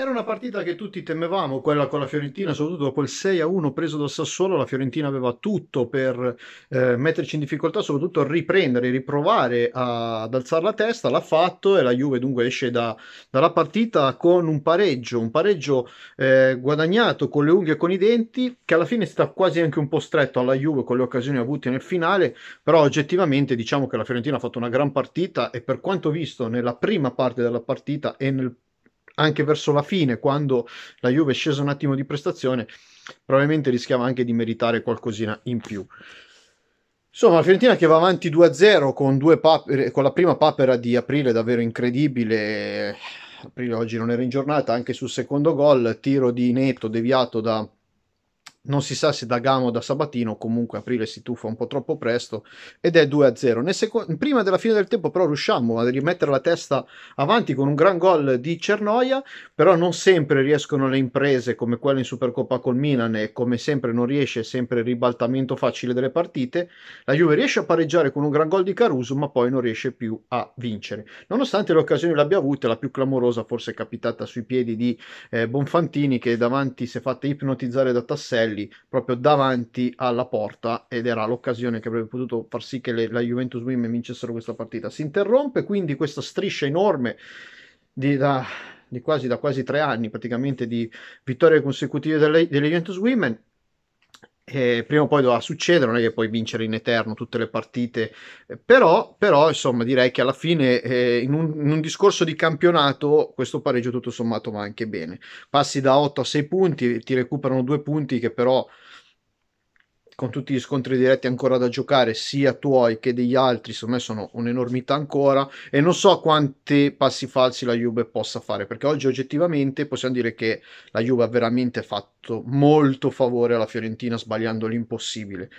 Era una partita che tutti temevamo, quella con la Fiorentina, soprattutto dopo il 6-1 preso dal Sassuolo, la Fiorentina aveva tutto per eh, metterci in difficoltà, soprattutto riprendere, riprovare a, ad alzare la testa, l'ha fatto e la Juve dunque esce da, dalla partita con un pareggio, un pareggio eh, guadagnato con le unghie e con i denti, che alla fine sta quasi anche un po' stretto alla Juve con le occasioni avute nel finale, però oggettivamente diciamo che la Fiorentina ha fatto una gran partita e per quanto visto nella prima parte della partita e nel anche verso la fine, quando la Juve è scesa un attimo di prestazione, probabilmente rischiava anche di meritare qualcosina in più. Insomma, la Fiorentina che va avanti 2-0 con, due papere, con la prima papera di aprile davvero incredibile. Aprile oggi non era in giornata, anche sul secondo gol, tiro di netto deviato da non si sa se da Gamo o da Sabatino, comunque aprile si tuffa un po' troppo presto ed è 2-0. Seco- prima della fine del tempo però riusciamo a rimettere la testa avanti con un gran gol di Cernoia, però non sempre riescono le imprese come quella in Supercoppa col Milan e come sempre non riesce sempre il ribaltamento facile delle partite. La Juve riesce a pareggiare con un gran gol di Caruso, ma poi non riesce più a vincere. Nonostante le occasioni l'abbia avuta, la più clamorosa forse è capitata sui piedi di eh, Bonfantini che davanti si è fatta ipnotizzare da Tasselli lì, proprio davanti alla porta, ed era l'occasione che avrebbe potuto far sì che le, la Juventus Women vincessero questa partita. Si interrompe quindi questa striscia enorme di, da, di quasi, da quasi tre anni praticamente di vittorie consecutive delle, delle Juventus Women eh, prima o poi doveva succedere, non è che puoi vincere in eterno tutte le partite, eh, però, però insomma direi che alla fine eh, in, un, in, un, discorso di campionato questo pareggio tutto sommato va anche bene, passi da 8 a 6 punti, ti recuperano due punti che però con tutti gli scontri diretti ancora da giocare, sia tuoi che degli altri, secondo me sono un'enormità ancora e non so quanti passi falsi la Juve possa fare, perché oggi oggettivamente possiamo dire che la Juve ha veramente fatto molto favore alla Fiorentina sbagliando l'impossibile.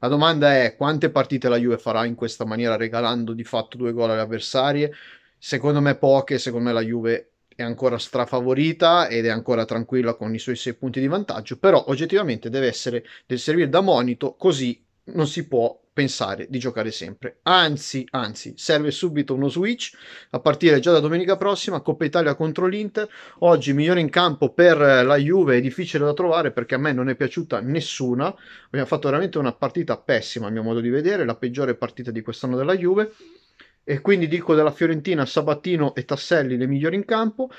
La domanda è quante partite la Juve farà in questa maniera regalando di fatto due gol alle avversarie? Secondo me poche, secondo me la Juve è ancora strafavorita ed è ancora tranquilla con i suoi 6 punti di vantaggio, però oggettivamente deve, essere, deve servire da monito, così non si può pensare di giocare sempre. Anzi, anzi, serve subito uno switch a partire già da domenica prossima, Coppa Italia contro l'Inter. Oggi migliore in campo per la Juve è difficile da trovare perché a me non è piaciuta nessuna. Abbiamo fatto veramente una partita pessima a mio modo di vedere, la peggiore partita di quest'anno della Juve e quindi dico della Fiorentina Sabatino e Tasselli le migliori in campo.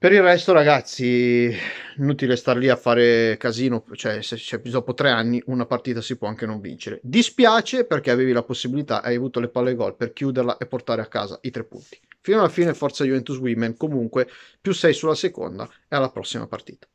Per il resto, ragazzi, inutile star lì a fare casino, cioè se, se, dopo tre anni una partita si può anche non vincere. Dispiace perché avevi la possibilità, hai avuto le palle gol per chiuderla e portare a casa i tre punti. Fino alla fine, forza Juventus Women, comunque, più sei sulla seconda e alla prossima partita.